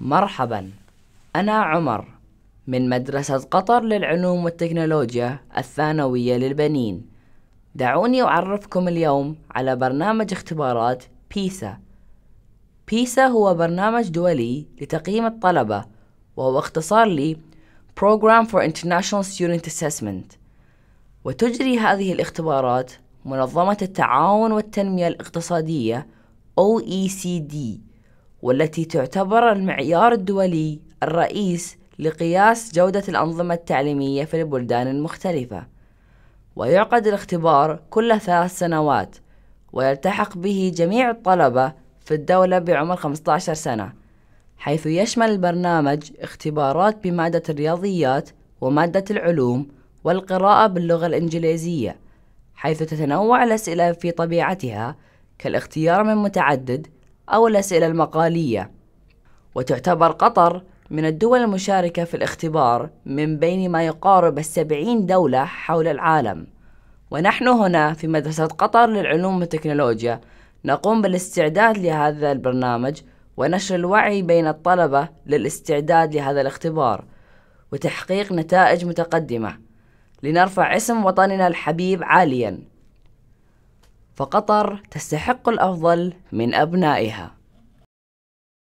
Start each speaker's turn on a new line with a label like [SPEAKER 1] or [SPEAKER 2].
[SPEAKER 1] مرحبا أنا عمر من مدرسة قطر للعلوم والتكنولوجيا الثانوية للبنين دعوني أعرفكم اليوم على برنامج اختبارات بيسا بيسا هو برنامج دولي لتقييم الطلبة وهو اختصار لي Program for International Student Assessment وتجري هذه الاختبارات منظمة التعاون والتنمية الاقتصادية OECD والتي تعتبر المعيار الدولي الرئيس لقياس جودة الأنظمة التعليمية في البلدان المختلفة ويعقد الاختبار كل ثلاث سنوات ويلتحق به جميع الطلبة في الدولة بعمر 15 سنة حيث يشمل البرنامج اختبارات بمادة الرياضيات ومادة العلوم والقراءة باللغة الإنجليزية حيث تتنوع الأسئلة في طبيعتها كالاختيار من متعدد أو الأسئلة المقالية وتعتبر قطر من الدول المشاركة في الاختبار من بين ما يقارب السبعين دولة حول العالم ونحن هنا في مدرسة قطر للعلوم والتكنولوجيا نقوم بالاستعداد لهذا البرنامج ونشر الوعي بين الطلبة للاستعداد لهذا الاختبار وتحقيق نتائج متقدمة لنرفع اسم وطننا الحبيب عالياً فقطر تستحق الأفضل من أبنائها